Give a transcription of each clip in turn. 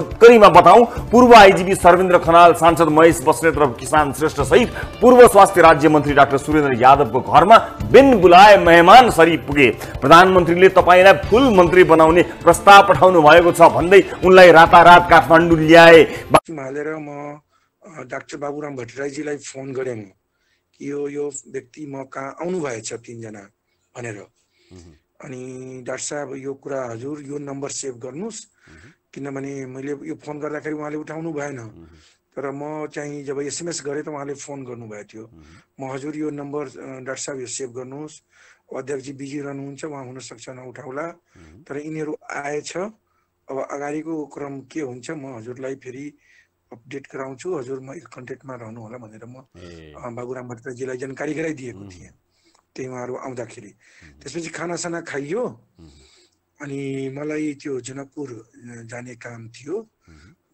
करीमा बताऊं पूर्व आइजिपी सर्वेन्द्र खनाल सांसद महेश बस्नेत र किसान श्रेष्ठ सहित पूर्व स्वास्थ्य राज्य मन्त्री डाक्टर सुरेन्द्र यादवको घरमा बिन बुलाए मेहमान सरी पुगे प्रधानमन्त्रीले तपाईँलाई फुल मन्त्री बनाउने प्रस्ताव पठाउनु भएको छ भन्दै उनलाई रातारात काठमाडौँ ल्याए हालेर म डाक्टर बाबुराम भट्टराईजीलाई फोन गरेँ म कि यो यो व्यक्ति म कहाँ आउनु भएछ तिनजना भनेर अनि डाक्टर साहब यो कुरा हजुर यो नम्बर सेभ गर्नुहोस् किनभने मैले यो फोन गर्दाखेरि उहाँले उठाउनु भएन तर म चाहिँ जब एसएमएस गरेँ त उहाँले फोन गर्नुभएको थियो म हजुर यो नम्बर डाक्टर साहब यो सेभ गर्नुहोस् अध्यक्षजी बिजी रहनुहुन्छ उहाँ हुनसक्छ नउठाउला तर यिनीहरू आएछ अब अगाडिको क्रम के हुन्छ म हजुरलाई फेरि अपडेट गराउँछु हजुर म कन्ट्याक्टमा रहनु होला भनेर म बाबुराम भट्टराजीलाई जानकारी गराइदिएको थिएँ त्यही उहाँहरू आउँदाखेरि त्यसपछि खानासाना खाइयो अनि मलाई त्यो जनकपुर जाने काम थियो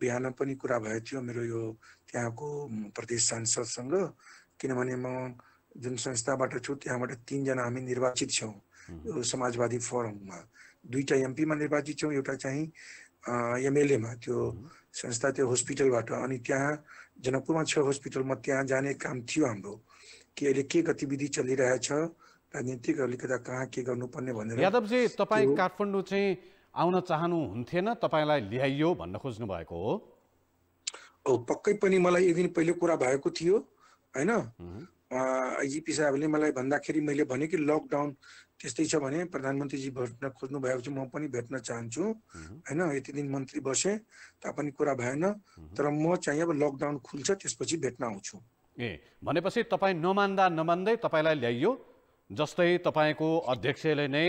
बिहान पनि कुरा भएको थियो मेरो यो त्यहाँको प्रदेश सांसदसँग किनभने म जुन संस्थाबाट छु त्यहाँबाट तिनजना हामी निर्वाचित छौँ यो समाजवादी फोरममा दुईवटा एमपीमा निर्वाचित छौँ एउटा चाहिँ एमएलएमा त्यो संस्था त्यो हस्पिटलबाट अनि त्यहाँ जनकपुरमा छ हस्पिटलमा त्यहाँ जाने काम थियो हाम्रो कि अहिले के गतिविधि चलिरहेछ राजनीतिकहरूले कता कहाँ के गर्नुपर्ने भनेर यादवजी तपाईँ काठमाडौँ चाहिँ आउन चाहनुहुन्थेन तपाईँलाई ल्याइयो भन्न खोज्नु भएको हो पक्कै पनि मलाई एक दिन पहिले कुरा भएको थियो होइन आइजिपी साहबले मलाई भन्दाखेरि मैले भने कि लकडाउन त्यस्तै छ भने प्रधानमन्त्रीजी भेट्न खोज्नु भएपछि म पनि भेट्न चाहन्छु होइन यति दिन मन्त्री बसे तापनि कुरा भएन तर म चाहिँ अब लकडाउन खुल्छ त्यसपछि भेट्न आउँछु ए भनेपछि तपाईँ नमान्दा नमान्दै तपाईँलाई ल्याइयो जस्तै तपाईँको अध्यक्षले नै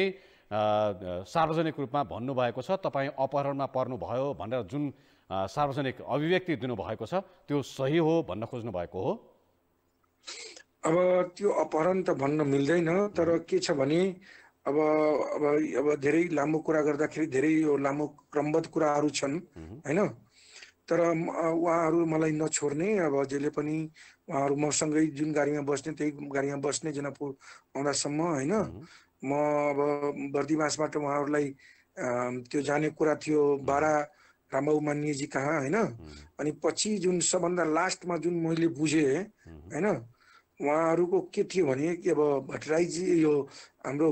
सार्वजनिक रूपमा भन्नुभएको छ तपाईँ अपहरणमा पर्नुभयो भनेर जुन सार्वजनिक अभिव्यक्ति दिनुभएको छ त्यो सही हो भन्न खोज्नु भएको हो अब त्यो अपहरण त भन्न मिल्दैन तर के छ भने अब अब अब धेरै लामो कुरा गर्दाखेरि धेरै यो लामो क्रमबद्ध कुराहरू छन् होइन तर उहाँहरू मलाई नछोड्ने अब जहिले पनि उहाँहरू मसँगै जुन गाडीमा बस्ने त्यही गाडीमा बस्ने जनकपुर आउँदासम्म होइन म अब बर्दिवासबाट उहाँहरूलाई त्यो जाने कुरा थियो बारा रामबाबु मान्यजी कहाँ होइन अनि पछि जुन सबभन्दा लास्टमा जुन मैले बुझेँ होइन उहाँहरूको के थियो भने कि अब भट्टराईजी यो हाम्रो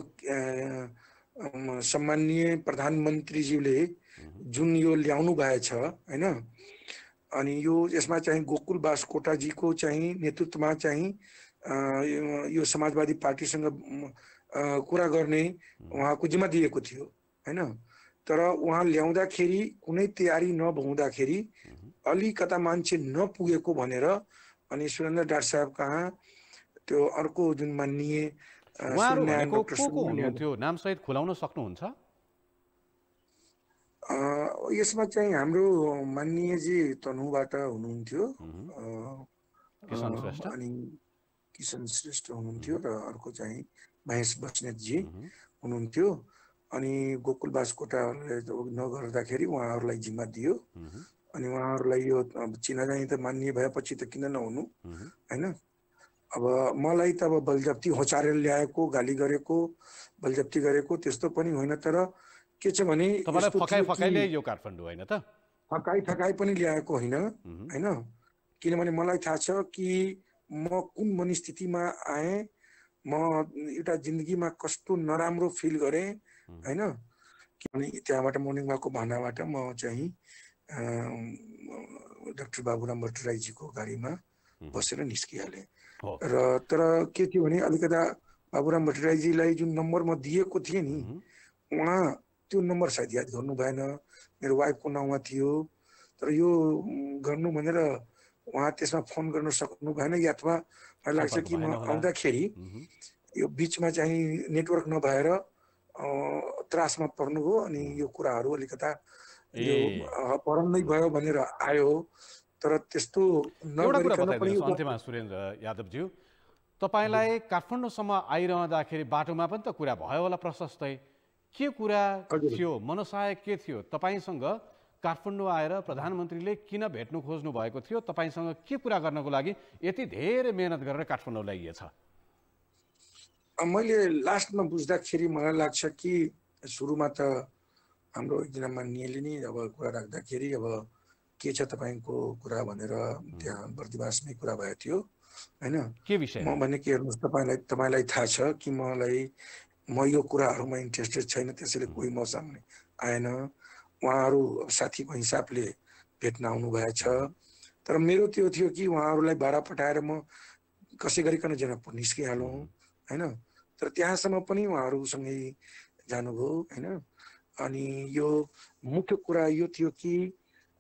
सम्मान्य प्रधानमन्त्रीज्यूले जुन यो ल्याउनु भएछ होइन अनि यो यसमा चाहिँ गोकुल कोटाजीको चाहिँ नेतृत्वमा चाहिँ यो समाजवादी पार्टीसँग कुरा गर्ने उहाँको जिम्मा दिएको थियो होइन तर उहाँ ल्याउँदाखेरि कुनै तयारी अलि अलिकता मान्छे नपुगेको भनेर अनि सुरेन्द्र डाट साहब कहाँ त्यो अर्को जुन मान्ने नाम सहित खुलाउन सक्नुहुन्छ यसमा चाहिँ हाम्रो माननीयजी तनहुबाट हुनुहुन्थ्यो अनि किसन श्रेष्ठ हुनुहुन्थ्यो र अर्को चाहिँ महेश बस्नेतजी हुनुहुन्थ्यो अनि गोकुलवास कोटाहरूले नगर्दाखेरि उहाँहरूलाई जिम्मा दियो अनि उहाँहरूलाई यो चिनाजानी त मान्य भएपछि त किन नहुनु होइन अब मलाई त अब बलजप्ती होचारेर ल्याएको गाली गरेको बलजप्ती गरेको त्यस्तो पनि होइन तर के छ भने फकाइ फकाइ पनि ल्याएको होइन होइन किनभने मलाई थाहा छ कि म कुन मनस्थितिमा आएँ म एउटा जिन्दगीमा कस्तो नराम्रो फिल गरेँ होइन किनभने त्यहाँबाट मर्निङ वाकको भन्नाबाट म चाहिँ डाक्टर बाबुराम भट्टराईजीको गाडीमा बसेर निस्किहालेँ र तर के थियो भने अलिकता बाबुराम भट्टराईजीलाई जुन नम्बर म दिएको थिएँ नि उहाँ त्यो नम्बर सायद याद गर्नु भएन मेरो वाइफको नाउँमा थियो तर यो गर्नु भनेर उहाँ त्यसमा फोन गर्न सक्नु भएन या अथवा मलाई लाग्छ कि म आउँदाखेरि यो बिचमा चाहिँ नेटवर्क नभएर त्रासमा पर्नु हो अनि यो कुराहरू अलिकता यो परम नै भयो भनेर आयो तर त्यस्तो अन्त्यमा सुरेन्द्र यादवज्यू तपाईँलाई काठमाडौँसम्म आइरहँदाखेरि बाटोमा पनि त कुरा भयो होला प्रशस्तै के कुरा थियो मनसाय के थियो तपाईँसँग काठमाडौँ आएर प्रधानमन्त्रीले किन भेट्नु खोज्नु भएको थियो तपाईँसँग के कुरा गर्नको लागि यति धेरै मेहनत गरेर काठमाडौँ ल्याइएछ मैले लास्टमा बुझ्दाखेरि मलाई लाग्छ कि सुरुमा त हाम्रो एकजना मान्नेले नै अब कुरा राख्दाखेरि अब के छ तपाईँको कुरा भनेर त्यहाँ प्रतिवासमै कुरा भएको थियो होइन के विषय म भने के हेर्नुहोस् तपाईँलाई तपाईँलाई थाहा छ कि मलाई म यो कुराहरूमा इन्ट्रेस्टेड छैन त्यसैले कोही म आएन उहाँहरू साथीको हिसाबले भेट्न आउनुभएछ तर मेरो त्यो थियो कि उहाँहरूलाई भाडा पठाएर म कसै गरिकन जनकपुर निस्किहालौँ होइन तर त्यहाँसम्म पनि उहाँहरूसँगै जानुभयो होइन अनि यो मुख्य कुरा यो थियो कि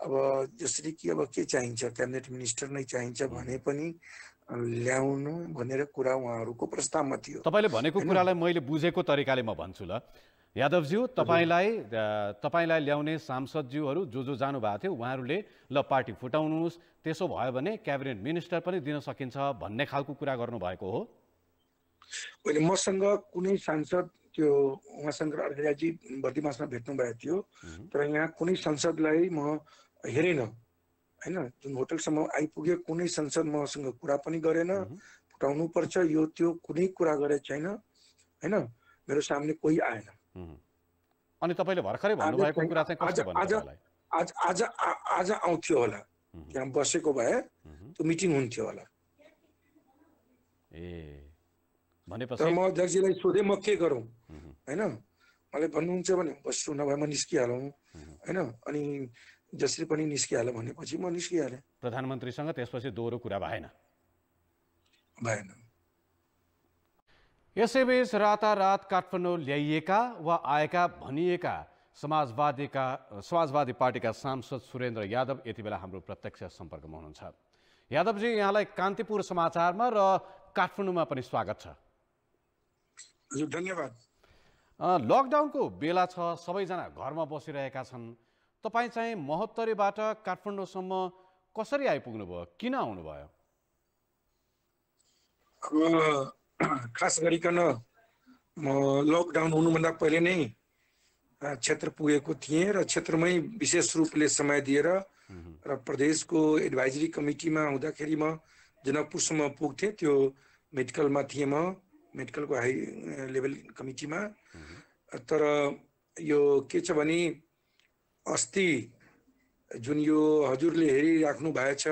अब जसरी कि अब के चाहिन्छ क्याबिनेट मिनिस्टर नै चाहिन्छ भने पनि ल्याउनु भनेर कुरा उहाँहरूको प्रस्तावमा थियो तपाईँले भनेको कुरालाई मैले बुझेको तरिकाले म भन्छु ल यादवज्यू तपाईँलाई तपाईँलाई ल्याउने सांसदज्यूहरू जो जो जानुभएको थियो उहाँहरूले ल पार्टी फुटाउनुहोस् त्यसो भयो भने क्याबिनेट मिनिस्टर पनि दिन सकिन्छ भन्ने खालको कुरा गर्नुभएको हो अहिले मसँग कुनै सांसद त्यो उहाँसँग अर्घराजी भर्ती मासमा भेट्नुभएको थियो तर यहाँ कुनै सांसदलाई म हेरेन होइन जुन होटलसम्म आइपुग्यो कुनै संसद मसँग कुरा पनि गरेन फुटाउनु पर्छ यो त्यो कुनै कुरा गरे छैन होइन मेरो सामने कोही आएन अनि तपाईँले भर्खरै भन्नुभएको कुरा चाहिँ आज भन्नु आज आज आज आउँथ्यो होला त्यहाँ बसेको भए त्यो मिटिङ हुन्थ्यो होला ए भनेपछि म अध्यक्षजीलाई सोधेँ म के गरौँ होइन मलाई भन्नुहुन्छ भने बस्छु नभए म निस्किहालौँ होइन अनि जसरी पनि निस्किहाल भनेपछि म निस्किहालेँ प्रधानमन्त्रीसँग त्यसपछि दोहोरो कुरा भएन भएन यसैबीच रातारात काठमाडौँ ल्याइएका वा आएका भनिएका समाजवादीका समाजवादी पार्टीका सांसद सुरेन्द्र यादव यति बेला हाम्रो प्रत्यक्ष सम्पर्कमा हुनुहुन्छ यादवजी यहाँलाई कान्तिपुर समाचारमा र काठमाडौँमा पनि स्वागत छ हजुर धन्यवाद लकडाउनको बेला छ सबैजना घरमा बसिरहेका छन् तपाईँ चाहिँ महोत्तरीबाट काठमाडौँसम्म कसरी आइपुग्नुभयो किन आउनुभयो खास गरिकन म लकडाउन हुनुभन्दा पहिले नै क्षेत्र पुगेको थिएँ र क्षेत्रमै विशेष रूपले समय दिएर र प्रदेशको एडभाइजरी कमिटीमा हुँदाखेरि म जनकपुरसम्म पुग्थेँ त्यो मेडिकलमा थिएँ म मेडिकलको हाई लेभल कमिटीमा तर यो के छ भने अस्ति जुन यो हजुरले हेरिराख्नु भएछ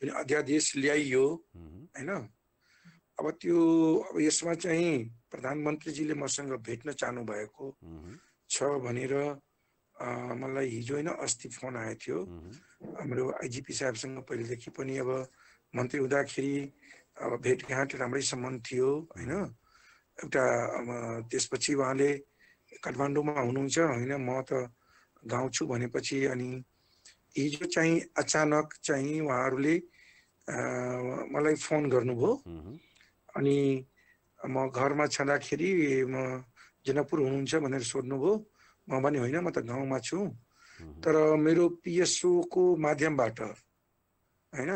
जुन अध्यादेश ल्याइयो होइन अब त्यो अब यसमा चाहिँ प्रधानमन्त्रीजीले मसँग भेट्न चाहनु भएको छ भनेर मलाई हिजो होइन अस्ति फोन आएको थियो हाम्रो आइजिपी साहेबसँग पहिलेदेखि पनि अब मन्त्री हुँदाखेरि अब भेटघाट राम्रै सम्बन्ध थियो होइन एउटा त्यसपछि उहाँले काठमाडौँमा हुनुहुन्छ होइन म त गाउँछु भनेपछि अनि हिजो चाहिँ अचानक चाहिँ उहाँहरूले मलाई फोन गर्नुभयो अनि म घरमा छँदाखेरि म जनकपुर हुनुहुन्छ भनेर सोध्नुभयो म पनि होइन म त गाउँमा छु तर मेरो पिएसओको माध्यमबाट होइन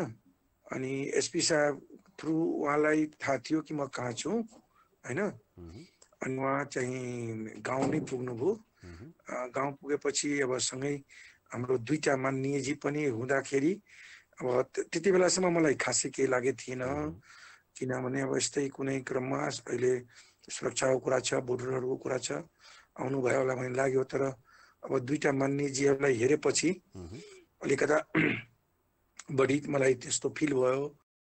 अनि एसपी साहब थ्रु उहाँलाई थाहा थियो कि म कहाँ छु होइन अनि उहाँ चाहिँ गाउँ नै पुग्नुभयो गाउँ पुगेपछि अब सँगै हाम्रो दुईवटा माननीयजी पनि हुँदाखेरि अब त्यति बेलासम्म मलाई खासै केही लागेको थिएन किनभने अब यस्तै कुनै क्रममा अहिले सुरक्षाको कुरा छ भोटरहरूको कुरा छ आउनुभयो होला भन्ने लाग्यो तर अब दुईवटा माननीयजीहरूलाई हेरेपछि अलिकता बढी मलाई त्यस्तो फिल भयो